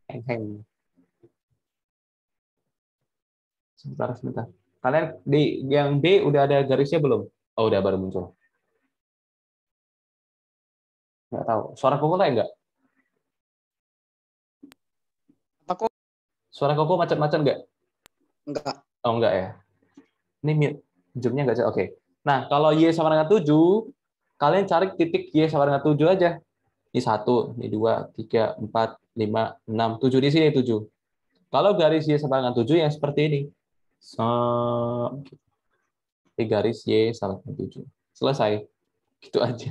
S2: Heng, heng. Sebentar, sebentar. Kalian di yang B udah ada garisnya belum? Oh, udah baru muncul.
S1: Nggak tahu. Suara koko naik nggak?
S2: Aku. Suara koko macet-macet nggak? Nggak. Oh, nggak ya. Ini mute. Zoom-nya nggak Oke. Okay. Nah, kalau Y sama dengan 7, kalian cari titik Y sama dengan 7 aja. Ini 1, ini 2, 3, 4, 5, 6, 7. Di sini 7. Kalau garis Y sama dengan 7 yang seperti ini. So, P garis Y sama dengan 7. Selesai. Gitu aja.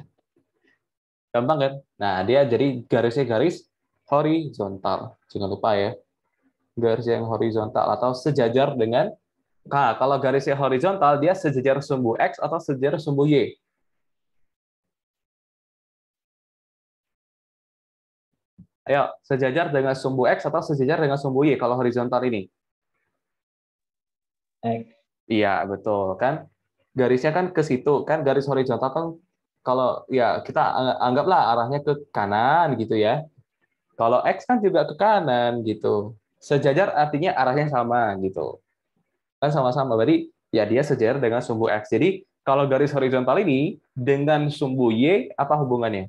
S2: Gampang kan? Nah, dia jadi garisnya garis horizontal. Jangan lupa ya. Garis yang horizontal atau sejajar dengan Nah, kalau garisnya horizontal, dia sejajar sumbu X atau sejajar sumbu Y. Ayo, sejajar dengan sumbu X atau sejajar dengan sumbu Y kalau horizontal ini? X. Iya, betul kan. Garisnya kan ke situ kan garis horizontal kan kalau ya kita anggaplah arahnya ke kanan gitu ya. Kalau X kan juga ke kanan gitu. Sejajar artinya arahnya sama gitu. Kan sama-sama berarti ya dia sejajar dengan sumbu X. Jadi kalau garis horizontal ini dengan sumbu Y apa hubungannya?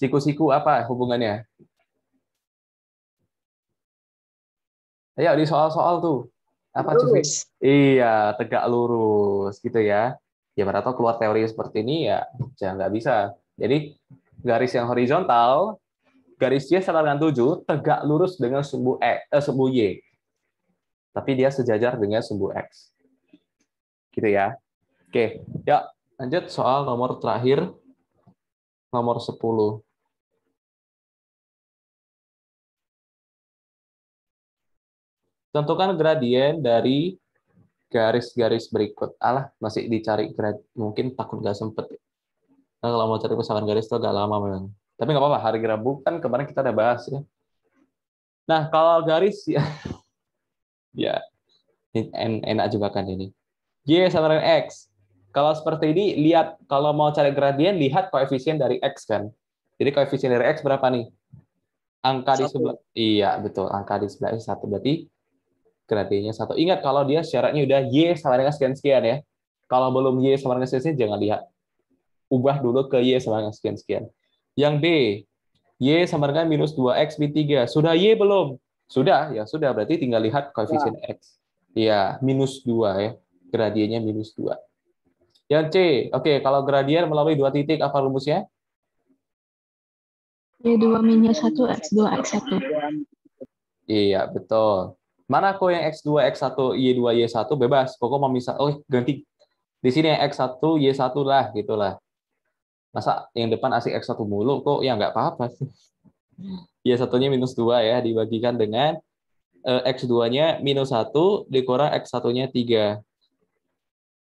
S1: Siku-siku apa hubungannya?
S2: Ya di soal-soal tuh. Apa cuy? Iya, tegak lurus gitu ya. Ya berarti keluar teori seperti ini ya, jangan ya nggak bisa. Jadi garis yang horizontal, garis Y sama dengan 7, tegak lurus dengan sumbu X, e, eh, sumbu Y. Tapi dia sejajar dengan sumbu X. Gitu ya. Oke, ya lanjut soal nomor terakhir.
S1: Nomor 10.
S2: Tentukan gradien dari garis-garis berikut. Alah, masih dicari grad. Mungkin takut nggak sempet. Nah, kalau mau cari pesawat garis itu agak lama memang. Tapi nggak apa-apa, hari Rabu kan kemarin kita udah bahas ya. Nah, kalau garis ya, ya en enak kan ini. Y sama dengan X. Kalau seperti ini, lihat. Kalau mau cari gradien, lihat koefisien dari X kan. Jadi koefisien dari X berapa nih? Angka satu. di sebelah. Iya, betul. Angka di sebelah X satu. Berarti Grad satu. Ingat kalau dia syaratnya udah Y sama dengan sekian-sekian ya. Kalau belum Y sama dengan sekian-sekian, jangan lihat. Ubah dulu ke Y sama dengan sekian-sekian. Yang B, Y sama dengan minus 2X B3. Sudah Y belum? Sudah, ya sudah. Berarti tinggal lihat koefisien ya. X. Ya, minus 2 ya. Gradiennya minus 2. Yang C, oke. Okay, kalau gradien melalui dua titik, apa rumusnya?
S1: Y2 minus 1, X2, X1.
S2: Iya, betul mana kok yang X2, X1, Y2, Y1 bebas. Koko mau misal, oh ganti di sini yang X1, Y1 lah gitulah. Masa yang depan asik X1 mulu kok ya nggak apa-apa Y1-nya minus 2 ya, dibagikan dengan eh, X2-nya minus 1, dikurang X1-nya 3.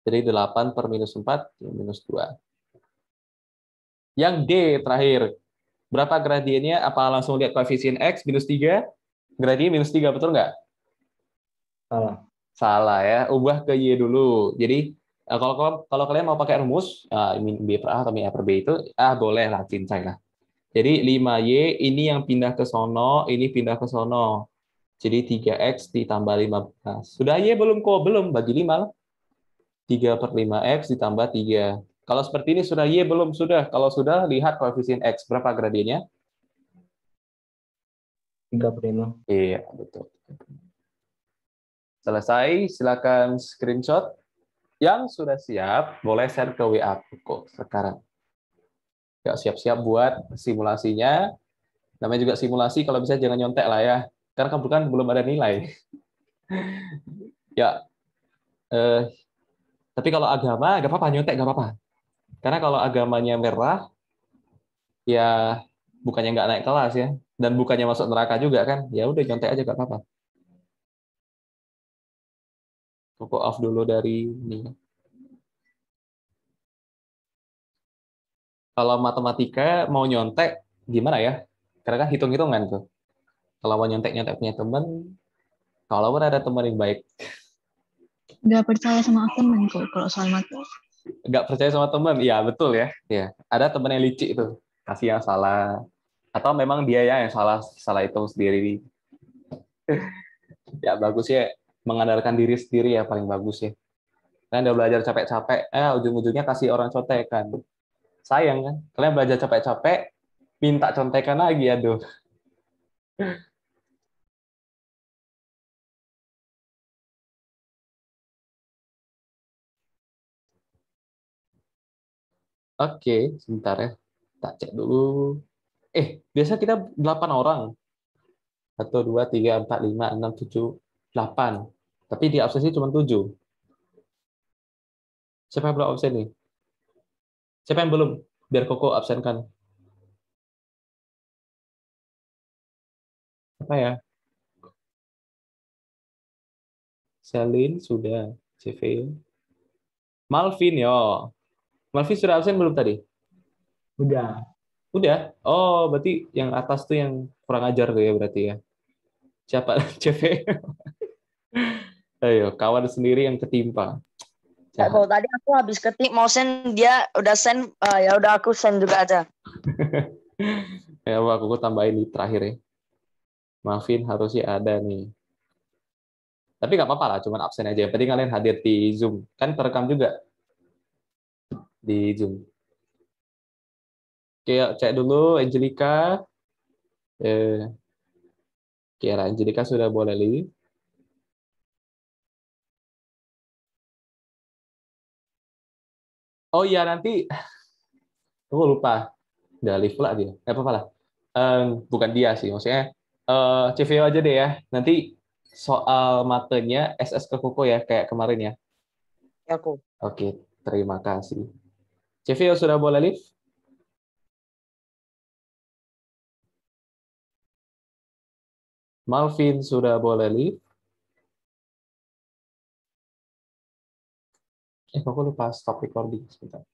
S2: Jadi 8 per minus 4, ya, minus 2. Yang D terakhir, berapa gradiennya? Apa langsung lihat koefisien X minus 3? Gradien minus 3, betul nggak? Salah. Salah ya. Ubah ke Y dulu. Jadi eh, kalau, kalau kalau kalian mau pakai rumus uh, B per A atau A per B itu ah boleh lah cincai lah. Jadi 5Y ini yang pindah ke sono, ini pindah ke sono. Jadi 3X ditambah 15. Nah, sudah Y belum kok? Belum, bagi 5 lah. 3 per 5X ditambah 3. Kalau seperti ini sudah Y belum? Sudah. Kalau sudah, lihat koefisien X. Berapa gradiennya? 3 per 5. Iya, betul. Selesai, silakan screenshot. Yang sudah siap, boleh share ke WA kok sekarang. Gak siap-siap buat simulasinya. Namanya juga simulasi, kalau bisa jangan nyontek lah ya. Karena kamu kan belum ada nilai. ya, eh, tapi kalau agama, gak apa-apa, nyontek gak apa-apa. Karena kalau agamanya merah, ya bukannya nggak naik kelas ya, dan bukannya masuk neraka juga kan, ya udah nyontek aja gak apa-apa. aku off dulu dari ini. Kalau matematika mau nyontek gimana ya? Karena kan hitung-hitungan tuh. Kalau mau nyontek-nyontek punya teman, kalau pun ada teman yang baik. Gak percaya sama teman kok kalau soal matematika. Gak percaya sama teman, iya betul ya. Ya, ada teman yang licik tuh, kasih yang salah. Atau memang dia ya yang salah salah hitung sendiri. ya bagus ya mengandalkan diri sendiri ya paling bagus ya. Kalian udah belajar capek-capek, eh ujung-ujungnya kasih orang contekan. Sayang kan? Kalian belajar capek-capek, minta contekan lagi, aduh. Oke, okay, sebentar ya. Tak cek dulu. Eh, biasa kita 8 orang. 1, 2, 3, 4, 5, 6, 7, 8. Tapi di absensi cuma 7. Siapa yang belum absen nih? Siapa yang belum?
S1: Biar Koko absenkan.
S2: Apa ya? Selin sudah, CV. Malvin yo. Malvin sudah absen belum tadi? Udah. Udah. Oh, berarti yang atas tuh yang kurang ajar tuh ya berarti ya. Siapa CV? Ayo, kawan sendiri yang ketimpa.
S1: Ya, kalau tadi aku habis ketik mau send dia udah send uh, ya udah aku send juga aja.
S2: ya aku, aku tambahin di terakhir ya. Maafin harusnya ada nih. Tapi nggak apa-apa lah, cuman absen aja. Yang penting kalian hadir di Zoom. Kan terekam juga di Zoom. Oke, yuk cek dulu Angelika Eh,
S1: Kira Angelika sudah boleh lihat. oh iya nanti
S2: oh, lupa udah live pula dia nggak apa-apa lah um, bukan dia sih maksudnya uh, eh, CVO aja deh ya nanti soal materinya SS ke Koko ya kayak kemarin ya ya aku oke terima kasih CVO sudah boleh live
S1: Malvin sudah boleh live eh aku lupa stop recording sebentar